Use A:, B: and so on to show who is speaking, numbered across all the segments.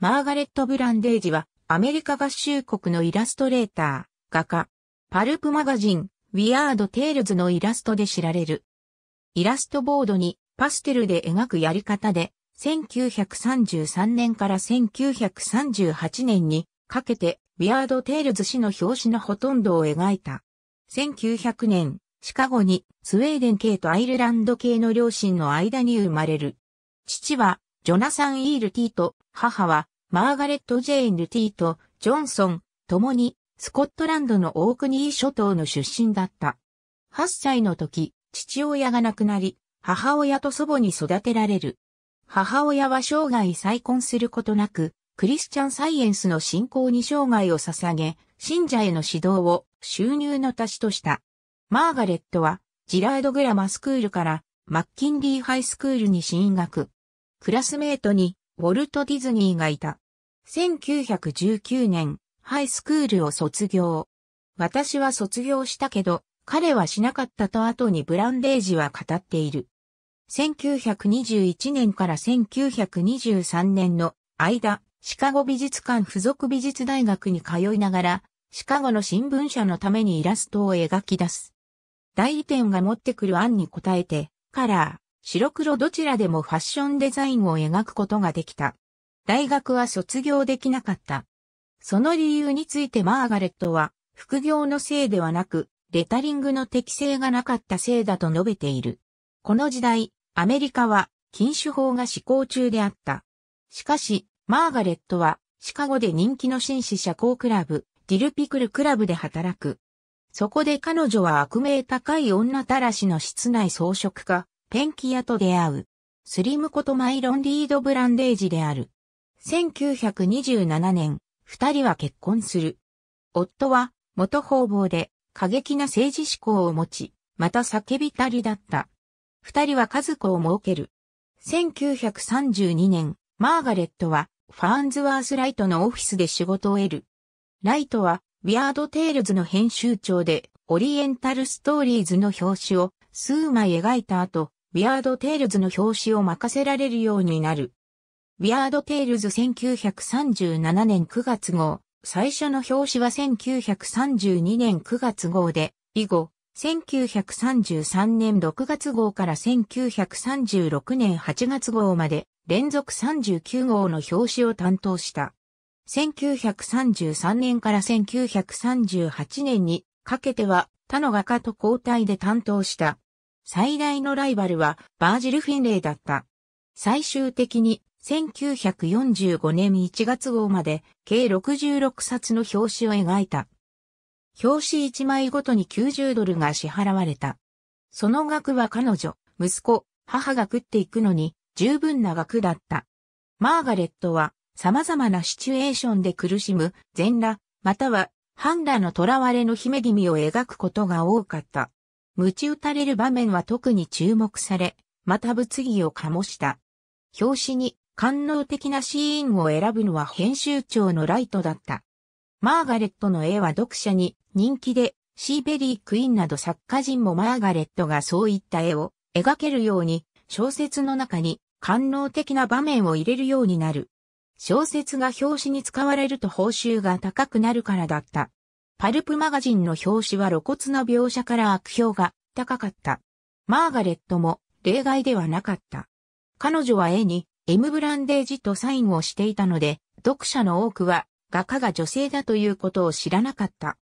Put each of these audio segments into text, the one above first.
A: マーガレット・ブランデージは、アメリカ合衆国のイラストレーター、画家、パルプマガジン、ウィアード・テールズのイラストで知られる。イラストボードにパステルで描くやり方で、1933年から1938年にかけて、ウィアード・テールズ氏の表紙のほとんどを描いた。1900年、シカゴにスウェーデン系とアイルランド系の両親の間に生まれる。父は、ジョナサン・イール・ティート、母はマーガレット・ジェーン・ルティとジョンソン、共にスコットランドのオークニー諸島の出身だった。8歳の時、父親が亡くなり、母親と祖母に育てられる。母親は生涯再婚することなく、クリスチャンサイエンスの信仰に生涯を捧げ、信者への指導を収入の足しとした。マーガレットは、ジラード・グラマスクールから、マッキンリーハイスクールに進学。クラスメートに、ウォルト・ディズニーがいた。1919年、ハイスクールを卒業。私は卒業したけど、彼はしなかったと後にブランデージは語っている。1921年から1923年の間、シカゴ美術館附属美術大学に通いながら、シカゴの新聞社のためにイラストを描き出す。代理店が持ってくる案に応えて、カラー、白黒どちらでもファッションデザインを描くことができた。大学は卒業できなかった。その理由についてマーガレットは、副業のせいではなく、レタリングの適性がなかったせいだと述べている。この時代、アメリカは禁酒法が施行中であった。しかし、マーガレットは、シカゴで人気の紳士社交クラブ、ディルピクルクラブで働く。そこで彼女は悪名高い女たらしの室内装飾家、ペンキ屋と出会う。スリムことマイロン・リード・ブランデージである。1927年、二人は結婚する。夫は元方々で過激な政治思考を持ち、また叫びたりだった。二人は家族を設ける。1932年、マーガレットはファーンズワース・ライトのオフィスで仕事を得る。ライトは、ウィアード・テイルズの編集長で、オリエンタル・ストーリーズの表紙を数枚描いた後、ビアード・テイルズの表紙を任せられるようになる。ビアード・テイルズ1937年9月号、最初の表紙は1932年9月号で、以後、1933年6月号から1936年8月号まで連続39号の表紙を担当した。1933年から1938年にかけては他の画家と交代で担当した最大のライバルはバージル・フィンレイだった。最終的に1945年1月号まで計66冊の表紙を描いた。表紙1枚ごとに90ドルが支払われた。その額は彼女、息子、母が食っていくのに十分な額だった。マーガレットは様々なシチュエーションで苦しむ全裸、または半裸の囚われの姫君を描くことが多かった。鞭打たれる場面は特に注目され、また物議を醸した。表紙に官能的なシーンを選ぶのは編集長のライトだった。マーガレットの絵は読者に人気で、シーベリー・クイーンなど作家人もマーガレットがそういった絵を描けるように、小説の中に官能的な場面を入れるようになる。小説が表紙に使われると報酬が高くなるからだった。パルプマガジンの表紙は露骨な描写から悪評が高かった。マーガレットも例外ではなかった。彼女は絵に M ブランデージとサインをしていたので、読者の多くは画家が女性だということを知らなかった。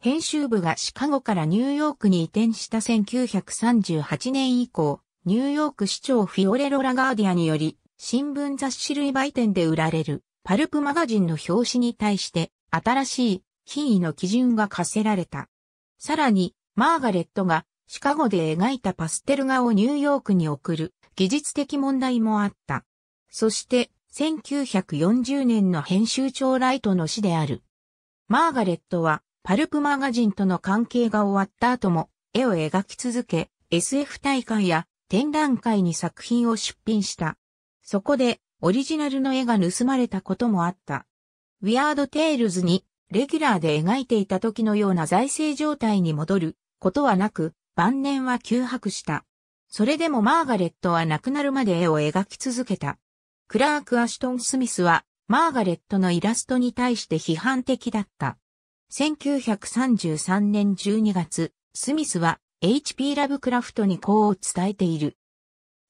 A: 編集部がシカゴからニューヨークに移転した1938年以降、ニューヨーク市長フィオレロ・ラガーディアにより、新聞雑誌類売店で売られるパルプマガジンの表紙に対して、新しい品位の基準が課せられた。さらに、マーガレットがシカゴで描いたパステル画をニューヨークに送る技術的問題もあった。そして、1940年の編集長ライトの死である。マーガレットは、パルプマガジンとの関係が終わった後も、絵を描き続け、SF 大会や展覧会に作品を出品した。そこで、オリジナルの絵が盗まれたこともあった。ウィアード・テイルズにレギュラーで描いていた時のような財政状態に戻ることはなく、晩年は休泊した。それでもマーガレットは亡くなるまで絵を描き続けた。クラーク・アシュトン・スミスは、マーガレットのイラストに対して批判的だった。1933年12月、スミスは HP ラブクラフトにこう伝えている。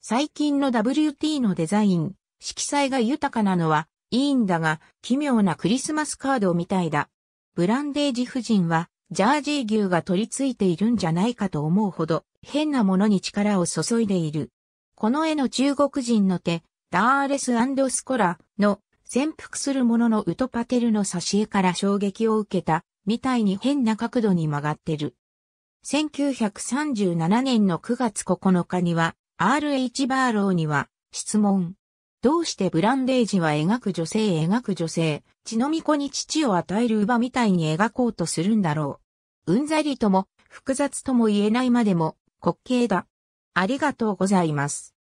A: 最近の WT のデザイン、色彩が豊かなのはいいんだが、奇妙なクリスマスカードみたいだ。ブランデージ夫人は、ジャージー牛が取り付いているんじゃないかと思うほど、変なものに力を注いでいる。この絵の中国人の手、ダーレススコラの潜伏するもののウトパテルの挿絵から衝撃を受けた、みたいに変な角度に曲がってる。1937年の9月9日には、RH バーローには、質問。どうしてブランデージは描く女性描く女性、血の巫女に父を与える馬みたいに描こうとするんだろう。うんざりとも、複雑とも言えないまでも、滑稽だ。ありがとうございます。